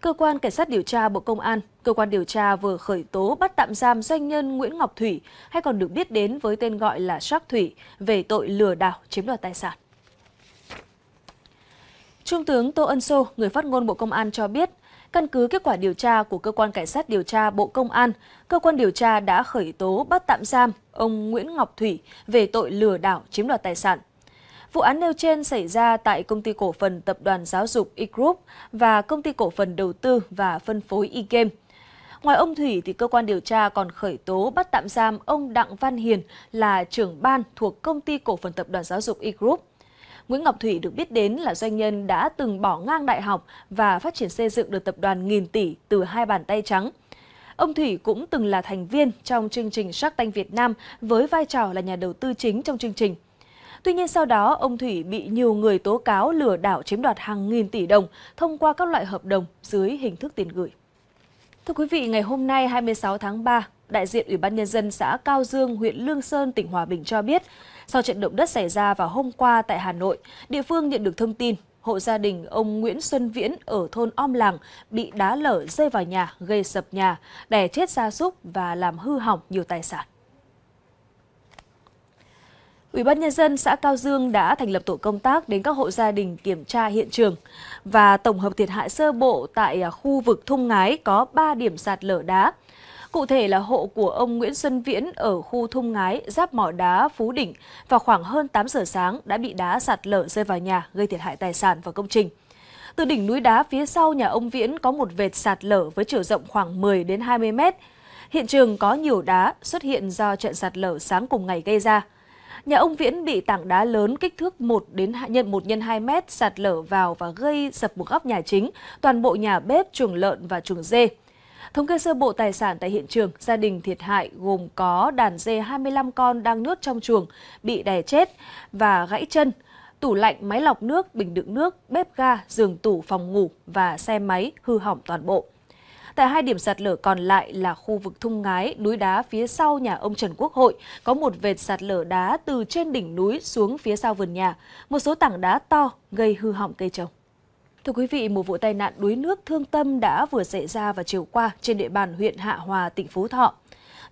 Cơ quan Cảnh sát điều tra Bộ Công an, cơ quan điều tra vừa khởi tố bắt tạm giam doanh nhân Nguyễn Ngọc Thủy, hay còn được biết đến với tên gọi là Shark Thủy, về tội lừa đảo chiếm đoạt tài sản. Trung tướng Tô Ân Sô, người phát ngôn Bộ Công an cho biết, căn cứ kết quả điều tra của cơ quan cảnh sát điều tra Bộ Công an, cơ quan điều tra đã khởi tố bắt tạm giam ông Nguyễn Ngọc Thủy về tội lừa đảo chiếm đoạt tài sản Vụ án nêu trên xảy ra tại công ty cổ phần tập đoàn giáo dục E-Group và công ty cổ phần đầu tư và phân phối E-Game. Ngoài ông Thủy thì cơ quan điều tra còn khởi tố bắt tạm giam ông Đặng Văn Hiền là trưởng ban thuộc công ty cổ phần tập đoàn giáo dục E-Group. Nguyễn Ngọc Thủy được biết đến là doanh nhân đã từng bỏ ngang đại học và phát triển xây dựng được tập đoàn nghìn tỷ từ hai bàn tay trắng. Ông Thủy cũng từng là thành viên trong chương trình Shark Tank Việt Nam với vai trò là nhà đầu tư chính trong chương trình. Tuy nhiên sau đó, ông Thủy bị nhiều người tố cáo lừa đảo chiếm đoạt hàng nghìn tỷ đồng thông qua các loại hợp đồng dưới hình thức tiền gửi. Thưa quý vị, ngày hôm nay 26 tháng 3, đại diện Ủy ban Nhân dân xã Cao Dương, huyện Lương Sơn, tỉnh Hòa Bình cho biết, sau trận động đất xảy ra vào hôm qua tại Hà Nội, địa phương nhận được thông tin hộ gia đình ông Nguyễn Xuân Viễn ở thôn Om Làng bị đá lở rơi vào nhà, gây sập nhà, đè chết gia súc và làm hư hỏng nhiều tài sản. Ủy ban nhân dân xã Cao Dương đã thành lập tổ công tác đến các hộ gia đình kiểm tra hiện trường và tổng hợp thiệt hại sơ bộ tại à, khu vực Thung Ngái có 3 điểm sạt lở đá. Cụ thể là hộ của ông Nguyễn Xuân Viễn ở khu Thung Ngái, giáp mỏ đá Phú Đỉnh vào khoảng hơn 8 giờ sáng đã bị đá sạt lở rơi vào nhà gây thiệt hại tài sản và công trình. Từ đỉnh núi đá phía sau nhà ông Viễn có một vệt sạt lở với chiều rộng khoảng 10 đến 20 mét. Hiện trường có nhiều đá xuất hiện do trận sạt lở sáng cùng ngày gây ra. Nhà ông Viễn bị tảng đá lớn kích thước 1 đến 2, nhân 1 nhân 2 mét sạt lở vào và gây sập một góc nhà chính, toàn bộ nhà bếp, chuồng lợn và chuồng dê. Thống kê sơ bộ tài sản tại hiện trường, gia đình thiệt hại gồm có đàn dê 25 con đang nuốt trong chuồng, bị đè chết và gãy chân, tủ lạnh, máy lọc nước, bình đựng nước, bếp ga, giường tủ, phòng ngủ và xe máy hư hỏng toàn bộ. Tại hai điểm sạt lở còn lại là khu vực thung ngái, núi đá phía sau nhà ông Trần Quốc Hội, có một vệt sạt lở đá từ trên đỉnh núi xuống phía sau vườn nhà, một số tảng đá to gây hư hỏng cây trồng. Thưa quý vị, một vụ tai nạn đuối nước thương tâm đã vừa xảy ra vào chiều qua trên địa bàn huyện Hạ Hòa, tỉnh Phú Thọ.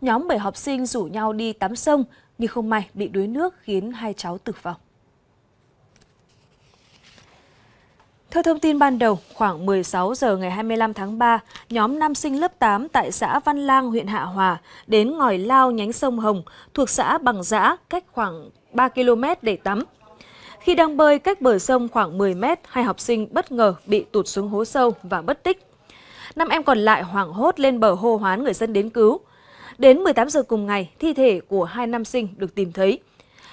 Nhóm 7 học sinh rủ nhau đi tắm sông, nhưng không may bị đuối nước khiến hai cháu tử vong. Theo thông tin ban đầu, khoảng 16 giờ ngày 25 tháng 3, nhóm nam sinh lớp 8 tại xã Văn Lang, huyện Hạ Hòa đến ngòi lao nhánh sông Hồng thuộc xã Bằng Giã cách khoảng 3 km để tắm. Khi đang bơi cách bờ sông khoảng 10 mét, hai học sinh bất ngờ bị tụt xuống hố sâu và bất tích. Năm em còn lại hoảng hốt lên bờ hô hoán người dân đến cứu. Đến 18 giờ cùng ngày, thi thể của hai nam sinh được tìm thấy.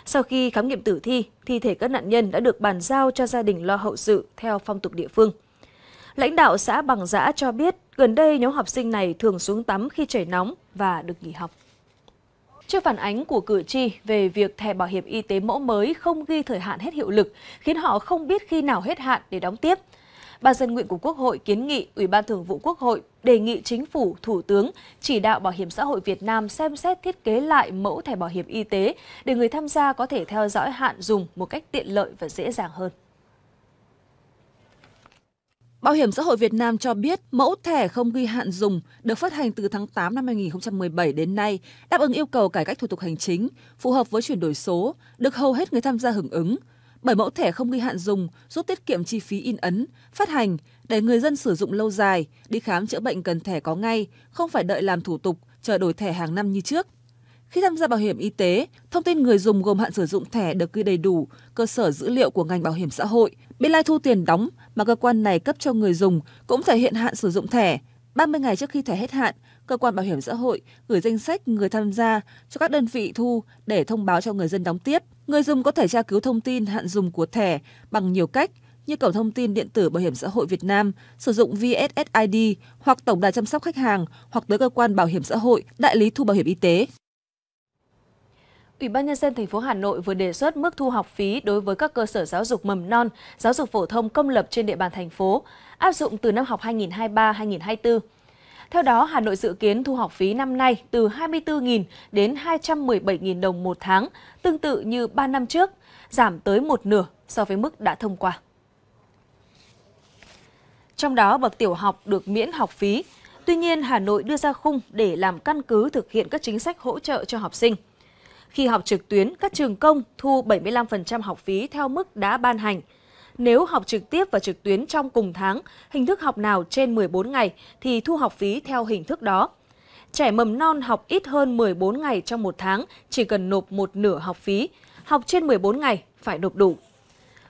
Sau khi khám nghiệm tử thi, thi thể các nạn nhân đã được bàn giao cho gia đình lo hậu sự theo phong tục địa phương. Lãnh đạo xã Bằng Giã cho biết gần đây nhóm học sinh này thường xuống tắm khi trời nóng và được nghỉ học. Trước phản ánh của cử tri về việc thẻ bảo hiểm y tế mẫu mới không ghi thời hạn hết hiệu lực, khiến họ không biết khi nào hết hạn để đóng tiếp, Bà dân nguyện của Quốc hội kiến nghị Ủy ban Thường vụ Quốc hội đề nghị Chính phủ, Thủ tướng chỉ đạo Bảo hiểm xã hội Việt Nam xem xét thiết kế lại mẫu thẻ bảo hiểm y tế để người tham gia có thể theo dõi hạn dùng một cách tiện lợi và dễ dàng hơn. Bảo hiểm xã hội Việt Nam cho biết mẫu thẻ không ghi hạn dùng được phát hành từ tháng 8 năm 2017 đến nay đáp ứng yêu cầu cải cách thủ tục hành chính, phù hợp với chuyển đổi số, được hầu hết người tham gia hưởng ứng – bởi mẫu thẻ không ghi hạn dùng giúp tiết kiệm chi phí in ấn, phát hành để người dân sử dụng lâu dài, đi khám chữa bệnh cần thẻ có ngay, không phải đợi làm thủ tục, chờ đổi thẻ hàng năm như trước. Khi tham gia bảo hiểm y tế, thông tin người dùng gồm hạn sử dụng thẻ được ghi đầy đủ, cơ sở dữ liệu của ngành bảo hiểm xã hội, biên lai thu tiền đóng mà cơ quan này cấp cho người dùng cũng thể hiện hạn sử dụng thẻ. 30 ngày trước khi thẻ hết hạn, cơ quan bảo hiểm xã hội gửi danh sách người tham gia cho các đơn vị thu để thông báo cho người dân đóng tiếp. Người dùng có thể tra cứu thông tin hạn dùng của thẻ bằng nhiều cách như cổng thông tin điện tử Bảo hiểm xã hội Việt Nam, sử dụng VSSID hoặc tổng đài chăm sóc khách hàng hoặc tới cơ quan bảo hiểm xã hội, đại lý thu bảo hiểm y tế. Ủy ban nhân dân thành phố Hà Nội vừa đề xuất mức thu học phí đối với các cơ sở giáo dục mầm non, giáo dục phổ thông công lập trên địa bàn thành phố, áp dụng từ năm học 2023-2024. Theo đó, Hà Nội dự kiến thu học phí năm nay từ 24.000 đến 217.000 đồng một tháng, tương tự như 3 năm trước, giảm tới một nửa so với mức đã thông qua. Trong đó, bậc tiểu học được miễn học phí. Tuy nhiên, Hà Nội đưa ra khung để làm căn cứ thực hiện các chính sách hỗ trợ cho học sinh. Khi học trực tuyến, các trường công thu 75% học phí theo mức đã ban hành – nếu học trực tiếp và trực tuyến trong cùng tháng, hình thức học nào trên 14 ngày thì thu học phí theo hình thức đó. Trẻ mầm non học ít hơn 14 ngày trong một tháng chỉ cần nộp một nửa học phí, học trên 14 ngày phải nộp đủ.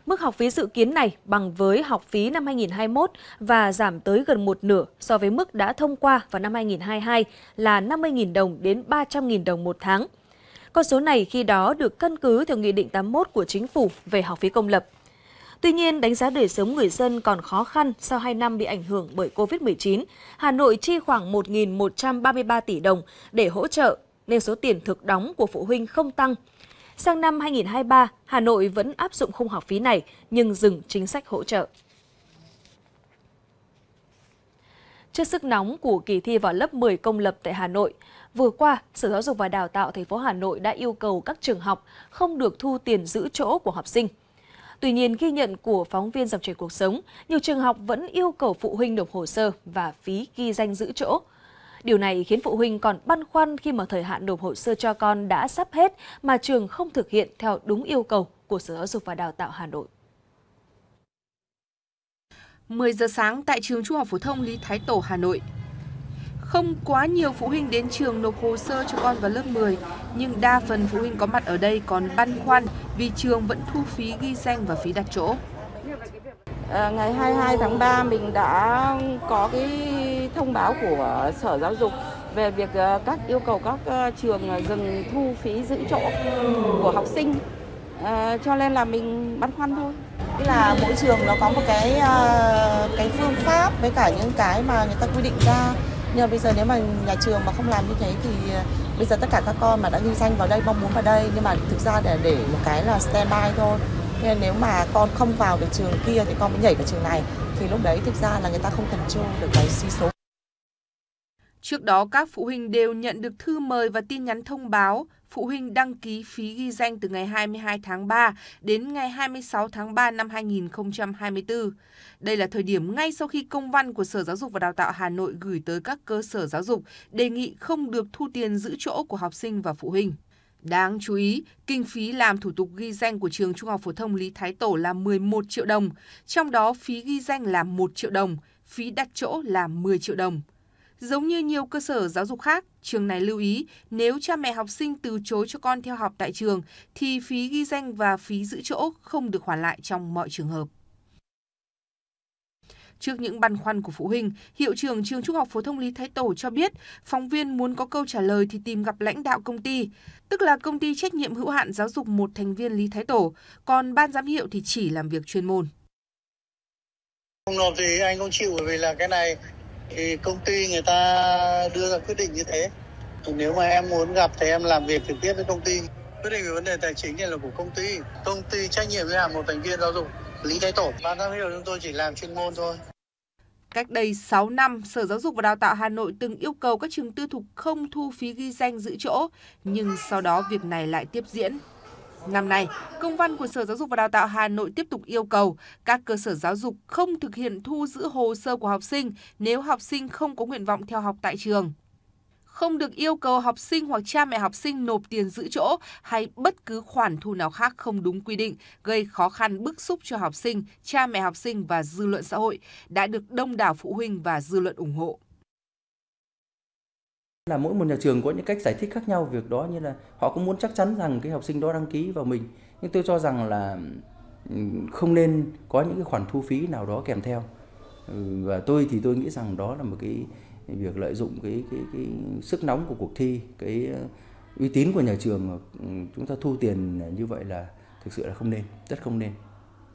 Mức học phí dự kiến này bằng với học phí năm 2021 và giảm tới gần một nửa so với mức đã thông qua vào năm 2022 là 50.000 đồng đến 300.000 đồng một tháng. Con số này khi đó được căn cứ theo Nghị định 81 của Chính phủ về học phí công lập. Tuy nhiên, đánh giá đời sống người dân còn khó khăn sau 2 năm bị ảnh hưởng bởi COVID-19. Hà Nội chi khoảng 1.133 tỷ đồng để hỗ trợ, nên số tiền thực đóng của phụ huynh không tăng. Sang năm 2023, Hà Nội vẫn áp dụng khung học phí này nhưng dừng chính sách hỗ trợ. Trước sức nóng của kỳ thi vào lớp 10 công lập tại Hà Nội, vừa qua, Sở Giáo dục và Đào tạo thành phố Hà Nội đã yêu cầu các trường học không được thu tiền giữ chỗ của học sinh – Tuy nhiên, ghi nhận của phóng viên dòng chảy cuộc sống, nhiều trường học vẫn yêu cầu phụ huynh nộp hồ sơ và phí ghi danh giữ chỗ. Điều này khiến phụ huynh còn băn khoăn khi mà thời hạn nộp hồ sơ cho con đã sắp hết mà trường không thực hiện theo đúng yêu cầu của Sở Giáo dục và Đào tạo Hà Nội. 10 giờ sáng tại trường Trung học phổ thông Lý Thái Tổ Hà Nội, không quá nhiều phụ huynh đến trường nộp hồ sơ cho con vào lớp 10, nhưng đa phần phụ huynh có mặt ở đây còn băn khoăn vì trường vẫn thu phí ghi danh và phí đặt chỗ. À, ngày 22 tháng 3 mình đã có cái thông báo của Sở Giáo dục về việc à, các yêu cầu các à, trường à, dừng thu phí giữ chỗ của học sinh. À, cho nên là mình băn khoăn thôi tức là mỗi trường nó có một cái cái phương pháp với cả những cái mà người ta quy định ra nhưng mà bây giờ nếu mà nhà trường mà không làm như thế thì ờ, bây giờ tất cả các con mà đã ghi danh vào đây mong muốn vào đây nhưng mà thực ra để để một cái là standby thôi nên nếu mà con không vào được trường kia thì con mới nhảy vào trường này thì lúc đấy thực ra là người ta không cần trung được cái sĩ số Trước đó, các phụ huynh đều nhận được thư mời và tin nhắn thông báo phụ huynh đăng ký phí ghi danh từ ngày 22 tháng 3 đến ngày 26 tháng 3 năm 2024. Đây là thời điểm ngay sau khi công văn của Sở Giáo dục và Đào tạo Hà Nội gửi tới các cơ sở giáo dục đề nghị không được thu tiền giữ chỗ của học sinh và phụ huynh. Đáng chú ý, kinh phí làm thủ tục ghi danh của trường Trung học phổ thông Lý Thái Tổ là 11 triệu đồng, trong đó phí ghi danh là 1 triệu đồng, phí đặt chỗ là 10 triệu đồng. Giống như nhiều cơ sở giáo dục khác, trường này lưu ý nếu cha mẹ học sinh từ chối cho con theo học tại trường thì phí ghi danh và phí giữ chỗ không được hoàn lại trong mọi trường hợp. Trước những băn khoăn của phụ huynh, hiệu trưởng trường Trung học phổ thông Lý Thái Tổ cho biết, phóng viên muốn có câu trả lời thì tìm gặp lãnh đạo công ty, tức là công ty trách nhiệm hữu hạn giáo dục một thành viên Lý Thái Tổ, còn ban giám hiệu thì chỉ làm việc chuyên môn. Không nộp thì anh không chịu bởi vì là cái này thì công ty người ta đưa ra quyết định như thế thì nếu mà em muốn gặp thì em làm việc trực tiếp với công ty quyết định về vấn đề tài chính này là của công ty công ty trách nhiệm với hàng một thành viên giáo dục lý thái tổ ban giám hiệu chúng tôi chỉ làm chuyên môn thôi Cách đây 6 năm, Sở Giáo dục và Đào tạo Hà Nội từng yêu cầu các trường tư thục không thu phí ghi danh giữ chỗ, nhưng sau đó việc này lại tiếp diễn. Năm nay, công văn của Sở Giáo dục và Đào tạo Hà Nội tiếp tục yêu cầu các cơ sở giáo dục không thực hiện thu giữ hồ sơ của học sinh nếu học sinh không có nguyện vọng theo học tại trường. Không được yêu cầu học sinh hoặc cha mẹ học sinh nộp tiền giữ chỗ hay bất cứ khoản thu nào khác không đúng quy định, gây khó khăn bức xúc cho học sinh, cha mẹ học sinh và dư luận xã hội đã được đông đảo phụ huynh và dư luận ủng hộ là mỗi một nhà trường có những cách giải thích khác nhau việc đó như là họ cũng muốn chắc chắn rằng cái học sinh đó đăng ký vào mình nhưng tôi cho rằng là ừ, không nên có những cái khoản thu phí nào đó kèm theo ừ, và tôi thì tôi nghĩ rằng đó là một cái việc lợi dụng cái cái, cái sức nóng của cuộc thi cái uy tín của nhà trường ừ, chúng ta thu tiền như vậy là thực sự là không nên rất không nên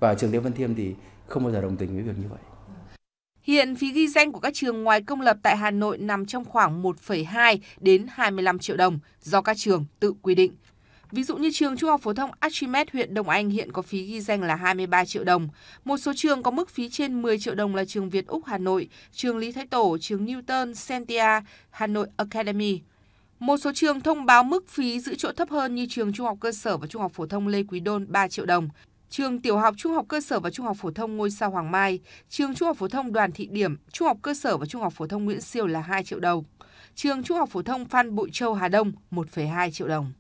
và trường Lê văn thiêm thì không bao giờ đồng tình với việc như vậy Hiện phí ghi danh của các trường ngoài công lập tại Hà Nội nằm trong khoảng 1,2 đến 25 triệu đồng do các trường tự quy định. Ví dụ như trường Trung học phổ thông Archimedes huyện Đông Anh hiện có phí ghi danh là 23 triệu đồng. Một số trường có mức phí trên 10 triệu đồng là trường Việt Úc Hà Nội, trường Lý Thái Tổ, trường Newton, Sentia, Hà Nội Academy. Một số trường thông báo mức phí giữ chỗ thấp hơn như trường Trung học cơ sở và Trung học phổ thông Lê Quý Đôn 3 triệu đồng, Trường Tiểu học Trung học cơ sở và Trung học phổ thông Ngôi sao Hoàng Mai, trường Trung học phổ thông Đoàn Thị Điểm, Trung học cơ sở và Trung học phổ thông Nguyễn Siêu là 2 triệu đồng. Trường Trung học phổ thông Phan Bội Châu Hà Đông 1,2 triệu đồng.